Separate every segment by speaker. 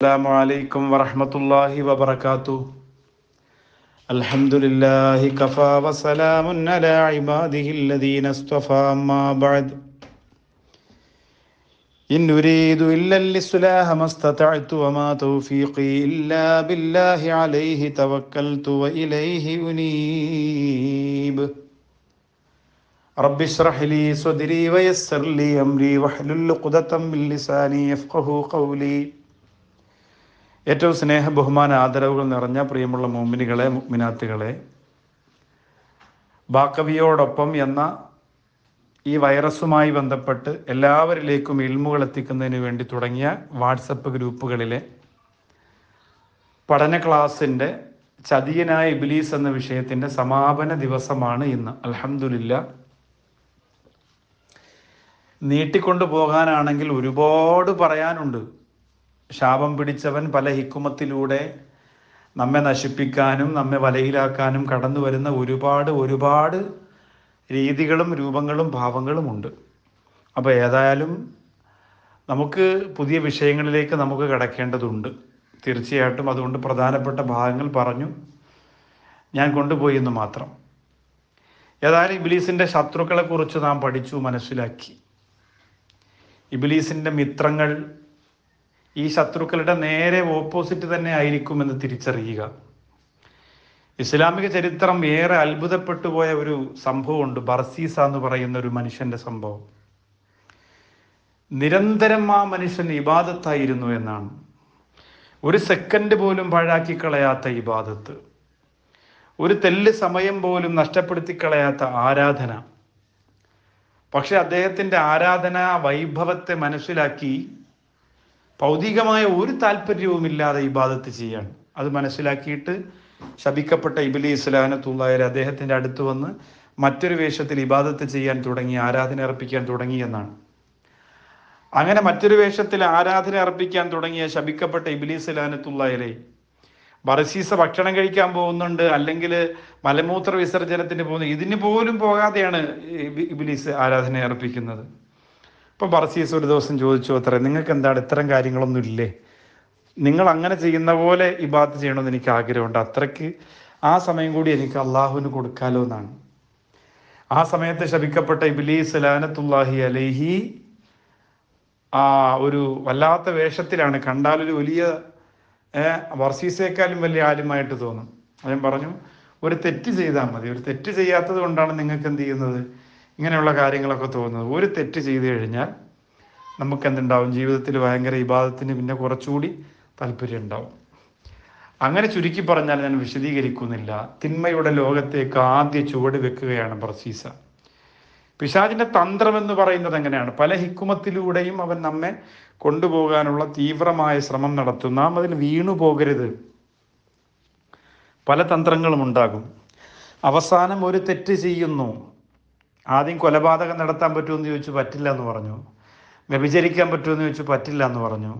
Speaker 1: السلام عليكم ورحمة الله وبركاته الحمد لله كفى وسلام على عباده الذين اصطفى ما بعد إن أريد إلا الإصلاح ما استطعت وما توفيقي إلا بالله عليه توكلت وإليه أنيب رب اشرح لي صدري ويسر لي أمري واحلل عقدة من لساني يفقه قولي ഏറ്റവും സ്നേഹ ബഹുമാന ആദരവുകൾ നിറഞ്ഞ പ്രിയമുള്ള മോമിനികളെ മിനാത്തുകളെ ബാക്കവിയോടൊപ്പം എന്ന ഈ വൈറസുമായി ബന്ധപ്പെട്ട് എല്ലാവരിലേക്കും ഇൽമുകൾ എത്തിക്കുന്നതിന് വേണ്ടി തുടങ്ങിയ വാട്സപ്പ് ഗ്രൂപ്പുകളിലെ പഠന ക്ലാസിൻ്റെ ചതിയനായ ഇബിലീസ് എന്ന വിഷയത്തിൻ്റെ സമാപന ദിവസമാണ് ഇന്ന് അലഹമുല്ല നീട്ടിക്കൊണ്ടു പോകാനാണെങ്കിൽ ഒരുപാട് പറയാനുണ്ട് ശാപം പിടിച്ചവൻ പല ഹിക്കുമത്തിലൂടെ നമ്മെ നശിപ്പിക്കാനും നമ്മെ വലയിലാക്കാനും കടന്നു വരുന്ന ഒരുപാട് ഒരുപാട് രീതികളും രൂപങ്ങളും ഭാവങ്ങളും ഉണ്ട് അപ്പോൾ ഏതായാലും നമുക്ക് പുതിയ വിഷയങ്ങളിലേക്ക് നമുക്ക് കിടക്കേണ്ടതുണ്ട് തീർച്ചയായിട്ടും അതുകൊണ്ട് പ്രധാനപ്പെട്ട ഭാഗങ്ങൾ പറഞ്ഞു ഞാൻ കൊണ്ടുപോയി എന്ന് മാത്രം ഏതായാലും ഇബിലീസിൻ്റെ ശത്രുക്കളെക്കുറിച്ച് നാം പഠിച്ചു മനസ്സിലാക്കി ഇബിലീസിൻ്റെ മിത്രങ്ങൾ ഈ ശത്രുക്കളുടെ നേരെ ഓപ്പോസിറ്റ് തന്നെ ആയിരിക്കുമെന്ന് തിരിച്ചറിയുക ഇസ്ലാമിക ചരിത്രം ഏറെ അത്ഭുതപ്പെട്ടു പോയ ഒരു സംഭവമുണ്ട് ബർസീസ എന്ന് പറയുന്ന ഒരു മനുഷ്യന്റെ സംഭവം നിരന്തരം ആ മനുഷ്യൻ ഇബാദത്തായിരുന്നു എന്നാണ് ഒരു സെക്കൻഡ് പോലും പാഴാക്കി കളയാത്ത ഇബാദത്ത് ഒരു തെല്ല് സമയം പോലും നഷ്ടപ്പെടുത്തി കളയാത്ത ആരാധന പക്ഷെ അദ്ദേഹത്തിൻ്റെ ആരാധന വൈഭവത്തെ മനസ്സിലാക്കി ഭൗതികമായ ഒരു താല്പര്യവുമില്ലാതെ ഇബാദത്ത് ചെയ്യാണ് അത് മനസ്സിലാക്കിയിട്ട് ശബിക്കപ്പെട്ട ഇബിലീസ് ലഹനത്തുള്ളായർ അദ്ദേഹത്തിൻ്റെ അടുത്ത് വന്ന് മറ്റൊരു വേഷത്തിൽ ഇബാദത്ത് ചെയ്യാൻ തുടങ്ങി ആരാധന അർപ്പിക്കാൻ തുടങ്ങി എന്നാണ് അങ്ങനെ മറ്റൊരു വേഷത്തിൽ ആരാധന അർപ്പിക്കാൻ തുടങ്ങിയ ശബിക്കപ്പെട്ട ഇബിലീസ് ലഹനത്തുള്ളായരെ ബറസീസ ഭക്ഷണം കഴിക്കാൻ പോകുന്നുണ്ട് അല്ലെങ്കിൽ മലമൂത്ര വിസർജനത്തിന് പോകുന്നു ഇതിന് പോലും പോകാതെയാണ് ഇബിലിസ് ആരാധന അർപ്പിക്കുന്നത് അപ്പം ബർസീസ് ഒരു ദിവസം ചോദിച്ചു അത്രേ നിങ്ങൾക്ക് എന്താണ് ഇത്തരം കാര്യങ്ങളൊന്നും ഇല്ലേ നിങ്ങൾ അങ്ങനെ ചെയ്യുന്ന പോലെ ബാത്ത് ചെയ്യണമെന്ന് എനിക്ക് ആഗ്രഹമുണ്ട് അത്രയ്ക്ക് ആ സമയം കൂടി എനിക്ക് അള്ളാഹുവിന് കൊടുക്കാലോ എന്നാണ് ആ സമയത്ത് ശപിക്കപ്പെട്ട ഇബിലീസ് ലാനത്തുല്ലാഹി അലൈഹി ആ ഒരു വല്ലാത്ത വേഷത്തിലാണ് കണ്ടാലൊരു വലിയ വർസീസേക്കാളും വലിയ ആരുമായിട്ട് തോന്നും അവൻ പറഞ്ഞു ഒരു തെറ്റ് ചെയ്താൽ മതി ഒരു തെറ്റ് ചെയ്യാത്തത് കൊണ്ടാണ് നിങ്ങൾക്ക് എന്ത് ചെയ്യുന്നത് ഇങ്ങനെയുള്ള കാര്യങ്ങളൊക്കെ തോന്നുന്നത് ഒരു തെറ്റ് ചെയ്തു കഴിഞ്ഞാൽ നമുക്ക് എന്തുണ്ടാവും ജീവിതത്തിൽ ഭയങ്കര വിവാദത്തിന് പിന്നെ കുറച്ചുകൂടി താല്പര്യം ഉണ്ടാവും അങ്ങനെ ചുരുക്കി പറഞ്ഞാൽ ഞാൻ വിശദീകരിക്കുന്നില്ല തിന്മയുടെ ലോകത്തേക്ക് ആദ്യ ചുവട് വെക്കുകയാണ് ബർസീസ പിശാചിന്റെ തന്ത്രം എന്ന് പറയുന്നത് എങ്ങനെയാണ് പല ഹിക്കുമത്തിലൂടെയും അവൻ നമ്മെ കൊണ്ടുപോകാനുള്ള തീവ്രമായ ശ്രമം നടത്തും നാം അതിൽ വീണു പോകരുത് പല തന്ത്രങ്ങളും ഉണ്ടാകും അവസാനം ഒരു തെറ്റ് ചെയ്യുന്നു ആദ്യം കൊലപാതകം നടത്താൻ പറ്റുമെന്ന് ചോദിച്ചു പറ്റില്ല എന്ന് പറഞ്ഞു വ്യഭിചരിക്കാൻ പറ്റുമെന്ന് ചോദിച്ചു പറ്റില്ല എന്ന് പറഞ്ഞു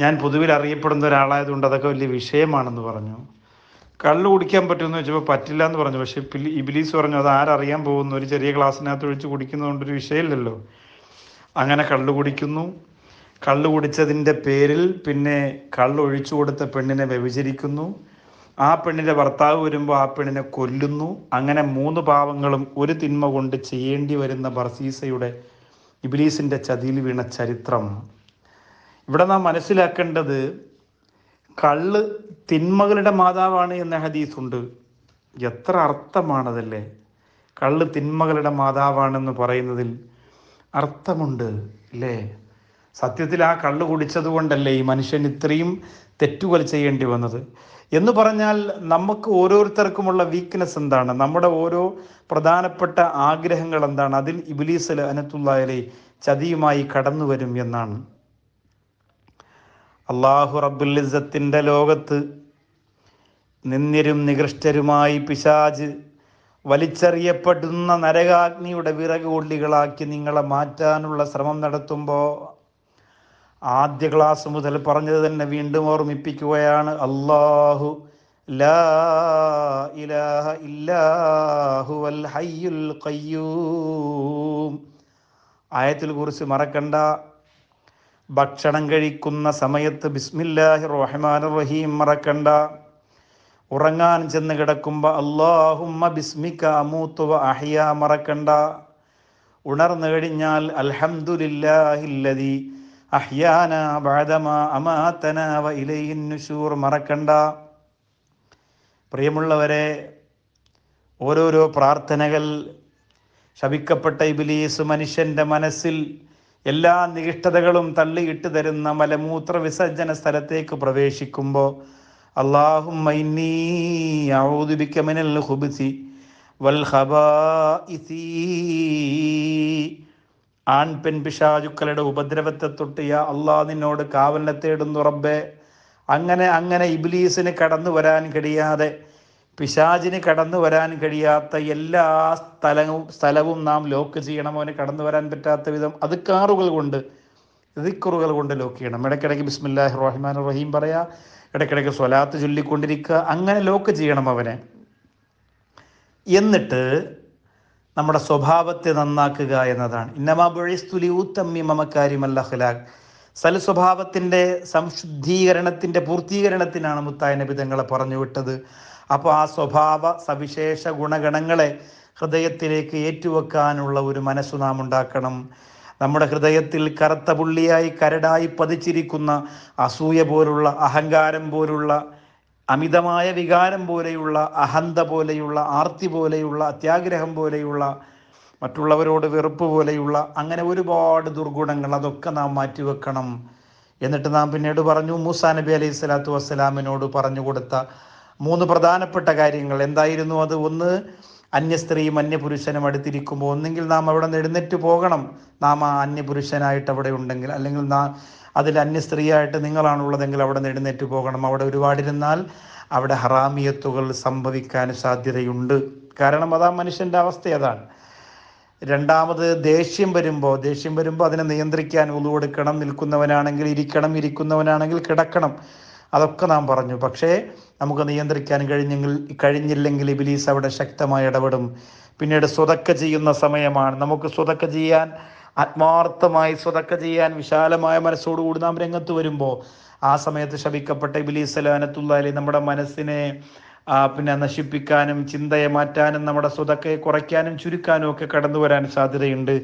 Speaker 1: ഞാൻ പൊതുവിൽ അറിയപ്പെടുന്ന ഒരാളായതുകൊണ്ട് അതൊക്കെ വലിയ വിഷയമാണെന്ന് പറഞ്ഞു കള്ളു കുടിക്കാൻ പറ്റുമെന്ന് ചോദിച്ചപ്പോൾ പറ്റില്ല എന്ന് പറഞ്ഞു പക്ഷേ ഇബിലീസ് പറഞ്ഞു അത് ആരറിയാൻ പോകുന്നു ഒരു ചെറിയ ക്ലാസ്സിനകത്ത് ഒഴിച്ച് കുടിക്കുന്നതുകൊണ്ടൊരു വിഷയമില്ലല്ലോ അങ്ങനെ കള്ളു കുടിക്കുന്നു കള്ളു കുടിച്ചതിൻ്റെ പേരിൽ പിന്നെ കള്ളൊഴിച്ചു കൊടുത്ത പെണ്ണിനെ വ്യഭിചരിക്കുന്നു ആ പെണ്ണിൻ്റെ ഭർത്താവ് വരുമ്പോൾ ആ പെണ്ണിനെ കൊല്ലുന്നു അങ്ങനെ മൂന്ന് പാവങ്ങളും ഒരു തിന്മ കൊണ്ട് ചെയ്യേണ്ടി വരുന്ന ബർസീസയുടെ ഇബിലീസിൻ്റെ ചതിയിൽ വീണ ചരിത്രം ഇവിടെ നാം മനസ്സിലാക്കേണ്ടത് കള്ള് തിന്മകളുടെ മാതാവാണ് എന്ന ഹദീസുണ്ട് എത്ര അർത്ഥമാണതല്ലേ കള്ള് തിന്മകളുടെ മാതാവാണെന്ന് പറയുന്നതിൽ അർത്ഥമുണ്ട് അല്ലേ സത്യത്തിൽ ആ കള്ള് കുടിച്ചത് കൊണ്ടല്ലേ ഈ മനുഷ്യൻ ഇത്രയും തെറ്റുകൾ ചെയ്യേണ്ടി വന്നത് എന്ന് പറഞ്ഞാൽ നമുക്ക് ഓരോരുത്തർക്കുമുള്ള വീക്ക്നെസ് എന്താണ് നമ്മുടെ ഓരോ പ്രധാനപ്പെട്ട ആഗ്രഹങ്ങൾ എന്താണ് അതിൽ ഇബിലീസ് അനത്തുല്ലായലെ ചതിയുമായി കടന്നു വരും എന്നാണ് അള്ളാഹു റബുല്ലിസത്തിൻ്റെ ലോകത്ത് നിന്നിരും നികൃഷ്ടരുമായി പിശാജ് വലിച്ചെറിയപ്പെടുന്ന നരകാഗ്നിയുടെ വിറക് ഉള്ളികളാക്കി നിങ്ങളെ മാറ്റാനുള്ള ശ്രമം നടത്തുമ്പോൾ ആദ്യ ക്ലാസ് മുതൽ പറഞ്ഞത് തന്നെ വീണ്ടും ഓർമ്മിപ്പിക്കുകയാണ് അള്ളാഹു ഇലാഹ ഹയ്യുൽ ആയത്തിൽ കുറിച്ച് മറക്കണ്ട ഭക്ഷണം കഴിക്കുന്ന സമയത്ത് ബിസ്മില്ലാഹി റഹ്മാൻ റഹീം മറക്കണ്ട ഉറങ്ങാൻ ചെന്ന് കിടക്കുമ്പോൾ അള്ളാഹുമ്മ ബിസ്മിക്ക അമൂത്തുവ അഹിയ മറക്കണ്ട ഉണർന്നു കഴിഞ്ഞാൽ അൽഹമുല്ലാഹില്ലതി അഹ്യാന ബാദമ വ മറക്കണ്ട പ്രിയമുള്ളവരെ ഓരോരോ പ്രാർത്ഥനകൾ ശപിക്കപ്പെട്ട ഇബിലീസ് മനുഷ്യൻ്റെ മനസ്സിൽ എല്ലാ നികിഷ്ടതകളും തള്ളിയിട്ട് തരുന്ന മലമൂത്ര വിസർജന സ്ഥലത്തേക്ക് പ്രവേശിക്കുമ്പോൾ അള്ളാഹും വൽ ഹബാ ആൺ പെൺ പിശാചുക്കളുടെ ഉപദ്രവത്തെ തൊട്ടിയ അള്ളാ നിന്നോട് കാവലിനെ തേടുന്നു റബ്ബേ അങ്ങനെ അങ്ങനെ ഇബിലീസിന് കടന്നു വരാൻ കഴിയാതെ പിശാചിന് കടന്നു വരാൻ കഴിയാത്ത എല്ലാ സ്ഥലവും സ്ഥലവും നാം ലോക്ക് ചെയ്യണം അവന് കടന്നു വരാൻ പറ്റാത്ത വിധം അത് കാറുകൾ കൊണ്ട് ദിക്കുറുകൾ കൊണ്ട് ലോക്ക് ചെയ്യണം ഇടയ്ക്കിടയ്ക്ക് ബിസ്മില്ലാഹി റഹിമാൻ റഹീം പറയാ ഇടയ്ക്കിടയ്ക്ക് സ്വലാത്ത് ചൊല്ലിക്കൊണ്ടിരിക്കുക അങ്ങനെ ലോക്ക് ചെയ്യണം അവനെ എന്നിട്ട് നമ്മുടെ സ്വഭാവത്തെ നന്നാക്കുക എന്നതാണ് ഇന്നമാബുഴിസ്തുലി ഊത്തമ്മി മമക്കാരിമല്ല ഖിലാഖ് സൽ സ്വഭാവത്തിൻ്റെ സംശുദ്ധീകരണത്തിൻ്റെ പൂർത്തീകരണത്തിനാണ് മുത്തായ നബി തങ്ങളെ പറഞ്ഞു വിട്ടത് അപ്പോൾ ആ സ്വഭാവ സവിശേഷ ഗുണഗണങ്ങളെ ഹൃദയത്തിലേക്ക് ഏറ്റുവെക്കാനുള്ള ഒരു മനസ്സ് നാം ഉണ്ടാക്കണം നമ്മുടെ ഹൃദയത്തിൽ കറുത്ത പുള്ളിയായി കരടായി പതിച്ചിരിക്കുന്ന അസൂയ പോലുള്ള അഹങ്കാരം പോലുള്ള അമിതമായ വികാരം പോലെയുള്ള അഹന്ത പോലെയുള്ള ആർത്തി പോലെയുള്ള അത്യാഗ്രഹം പോലെയുള്ള മറ്റുള്ളവരോട് വെറുപ്പ് പോലെയുള്ള അങ്ങനെ ഒരുപാട് ദുർഗുണങ്ങൾ അതൊക്കെ നാം മാറ്റിവെക്കണം എന്നിട്ട് നാം പിന്നീട് പറഞ്ഞു മൂസാ നബി അലൈഹി സ്വലാത്തു വസ്സലാമിനോട് പറഞ്ഞു കൊടുത്ത മൂന്ന് പ്രധാനപ്പെട്ട കാര്യങ്ങൾ എന്തായിരുന്നു അത് ഒന്ന് അന്യസ്ത്രീയും അന്യപുരുഷനും അടുത്തിരിക്കുമ്പോൾ ഒന്നെങ്കിൽ നാം അവിടെ നിന്ന് എഴുന്നേറ്റ് പോകണം നാം ആ അന്യപുരുഷനായിട്ട് അവിടെ ഉണ്ടെങ്കിൽ അല്ലെങ്കിൽ നാം അതിൽ അന്യ സ്ത്രീയായിട്ട് നിങ്ങളാണുള്ളതെങ്കിൽ അവിടെ നിന്ന് എഴുന്നേറ്റ് പോകണം അവിടെ ഒരുപാടിരുന്നാൽ അവിടെ ഹറാമിയത്തുകൾ സംഭവിക്കാൻ സാധ്യതയുണ്ട് കാരണം അതാ മനുഷ്യൻ്റെ അവസ്ഥ അതാണ് രണ്ടാമത് ദേഷ്യം വരുമ്പോൾ ദേഷ്യം വരുമ്പോൾ അതിനെ നിയന്ത്രിക്കാൻ ഉളുവെടുക്കണം നിൽക്കുന്നവനാണെങ്കിൽ ഇരിക്കണം ഇരിക്കുന്നവനാണെങ്കിൽ കിടക്കണം അതൊക്കെ നാം പറഞ്ഞു പക്ഷേ നമുക്ക് നിയന്ത്രിക്കാൻ കഴിഞ്ഞെങ്കിൽ കഴിഞ്ഞില്ലെങ്കിൽ ഇബിലീസ് അവിടെ ശക്തമായി ഇടപെടും പിന്നീട് സ്വതക്ക ചെയ്യുന്ന സമയമാണ് നമുക്ക് സ്വതക്ക ചെയ്യാൻ ആത്മാർത്ഥമായി സ്വതക്ക ചെയ്യാൻ വിശാലമായ മനസ്സോടുകൂടി നാം രംഗത്ത് വരുമ്പോൾ ആ സമയത്ത് ശപിക്കപ്പെട്ട ഇബിലീസ് അലാനത്തുള്ളി നമ്മുടെ മനസ്സിനെ പിന്നെ നശിപ്പിക്കാനും ചിന്തയെ മാറ്റാനും നമ്മുടെ സ്വതക്കയെ കുറയ്ക്കാനും ചുരുക്കാനും ഒക്കെ കടന്നു വരാൻ സാധ്യതയുണ്ട്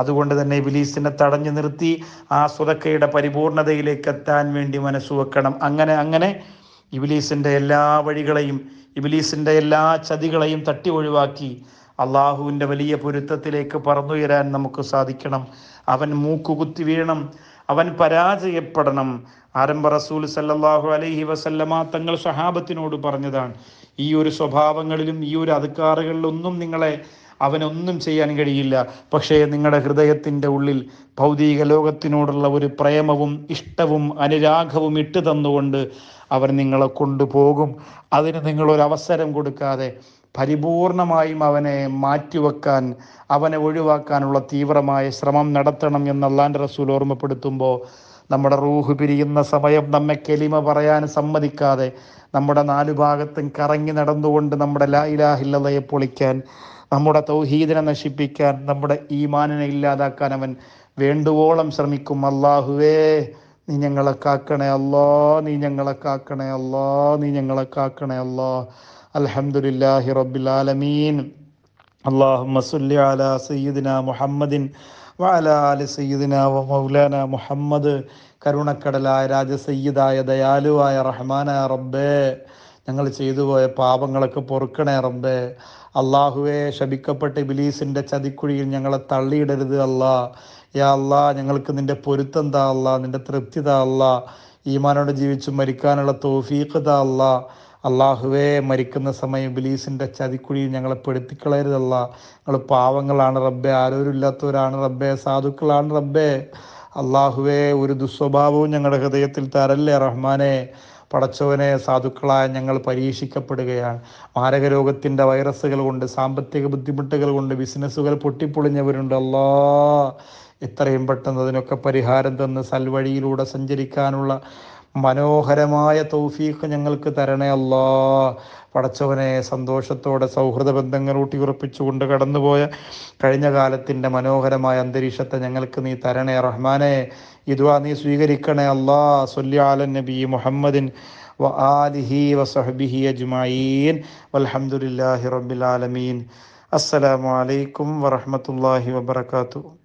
Speaker 1: അതുകൊണ്ട് തന്നെ ബിലീസിനെ തടഞ്ഞു നിർത്തി ആ സ്വതക്കയുടെ പരിപൂർണതയിലേക്ക് എത്താൻ വേണ്ടി മനസ്സ് വെക്കണം അങ്ങനെ അങ്ങനെ ഇബിലീസിൻ്റെ എല്ലാ വഴികളെയും ഇബിലീസിൻ്റെ എല്ലാ ചതികളെയും തട്ടി ഒഴിവാക്കി അള്ളാഹുവിൻ്റെ വലിയ പൊരുത്തത്തിലേക്ക് പറന്നുയരാൻ നമുക്ക് സാധിക്കണം അവൻ മൂക്കുകുത്തി വീഴണം അവൻ പരാജയപ്പെടണം ആരംഭ റസൂൽ സല്ലാഹു അലൈഹി വസല്ലമ തങ്ങൾ സഹാബത്തിനോട് പറഞ്ഞതാണ് ഈ ഒരു സ്വഭാവങ്ങളിലും ഈ ഒരു അധികാറുകളിലൊന്നും നിങ്ങളെ അവനൊന്നും ചെയ്യാൻ കഴിയില്ല പക്ഷേ നിങ്ങളുടെ ഹൃദയത്തിൻ്റെ ഉള്ളിൽ ഭൗതിക ലോകത്തിനോടുള്ള ഒരു പ്രേമവും ഇഷ്ടവും അനുരാഗവും ഇട്ടു തന്നുകൊണ്ട് അവൻ നിങ്ങളെ കൊണ്ടുപോകും അതിന് നിങ്ങളൊരവസരം കൊടുക്കാതെ പരിപൂർണമായും അവനെ മാറ്റിവെക്കാൻ അവനെ ഒഴിവാക്കാനുള്ള തീവ്രമായ ശ്രമം നടത്തണം എന്ന് അള്ളാൻ്റെ റസൂൽ ഓർമ്മപ്പെടുത്തുമ്പോൾ നമ്മുടെ റൂഹ് പിരിയുന്ന സമയം നമ്മെ കെലിമ പറയാൻ സമ്മതിക്കാതെ നമ്മുടെ നാലു ഭാഗത്തും കറങ്ങി നടന്നുകൊണ്ട് നമ്മുടെ ലാ പൊളിക്കാൻ നമ്മുടെ തൗഹീദിനെ നശിപ്പിക്കാൻ നമ്മുടെ ഈമാനിനെ ഇല്ലാതാക്കാൻ അവൻ വേണ്ടുവോളം ശ്രമിക്കും അള്ളാഹുവേ നീ ഞങ്ങളെ കാക്കണേ അല്ലോ നീ ഞങ്ങളെ കാക്കണേ അല്ലോ നീ ഞങ്ങളെ കാക്കണേ അല്ലോ അലഹമുല്ലാഹി റബ്ബിലാലമീൻ അള്ളാഹുമ്മ സയ്യിദിന മുഹമ്മദിൻ വഅല അലി സയ്യിദിന വ മൗലാന മുഹമ്മദ് കരുണക്കടലായ രാജ സയ്യിദായ ദയാലുവായ റഹ്മാനായ റബ്ബേ ഞങ്ങൾ ചെയ്തു പോയ പാപങ്ങളൊക്കെ പൊറുക്കണേ റബ്ബേ അള്ളാഹുവെ ശപിക്കപ്പെട്ട ഇബിലീസിൻ്റെ ചതിക്കുഴിയിൽ ഞങ്ങളെ തള്ളിയിടരുത് അല്ല യാ അല്ലാ ഞങ്ങൾക്ക് നിൻ്റെ പൊരുത്തം താ അല്ല നിൻ്റെ തൃപ്തി താ അല്ലാ ഈമാനോട് ജീവിച്ച് മരിക്കാനുള്ള തോഫീഖ് താ അല്ലാ അള്ളാഹുവേ മരിക്കുന്ന സമയം ബിലീസിൻ്റെ ചതിക്കുഴിയിൽ ഞങ്ങളെ പെടുത്തിക്കളയരുതല്ല ഞങ്ങൾ പാവങ്ങളാണ് റബ്ബെ ആരോരുമില്ലാത്തവരാണ് റബ്ബെ സാധുക്കളാണ് റബ്ബെ അള്ളാഹുവേ ഒരു ദുസ്വഭാവവും ഞങ്ങളുടെ ഹൃദയത്തിൽ തരല്ലേ റഹ്മാനെ പടച്ചവനെ സാധുക്കളായ ഞങ്ങൾ പരീക്ഷിക്കപ്പെടുകയാണ് മാരകരോഗത്തിൻ്റെ വൈറസുകൾ കൊണ്ട് സാമ്പത്തിക ബുദ്ധിമുട്ടുകൾ കൊണ്ട് ബിസിനസ്സുകൾ പൊട്ടിപ്പൊളിഞ്ഞവരുണ്ട് അല്ലാ എത്രയും പെട്ടെന്ന് അതിനൊക്കെ പരിഹാരം തന്ന് സൽവഴിയിലൂടെ സഞ്ചരിക്കാനുള്ള മനോഹരമായ തൗഫീഖ് ഞങ്ങൾക്ക് തരണേ അല്ലാ പടച്ചവനെ സന്തോഷത്തോടെ സൗഹൃദ ബന്ധങ്ങൾ ഊട്ടിയുറപ്പിച്ചുകൊണ്ട് കടന്നുപോയ കഴിഞ്ഞ കാലത്തിൻ്റെ മനോഹരമായ അന്തരീക്ഷത്തെ ഞങ്ങൾക്ക് നീ തരണേ റഹ്മാനെ ഇതുവാ നീ സ്വീകരിക്കണേ അല്ലാ സൊല്യാലൻ നബി മുഹമ്മദിൻ വലിഹി വസഹബിഹി أجمعين والحمد لله رب العالمين السلام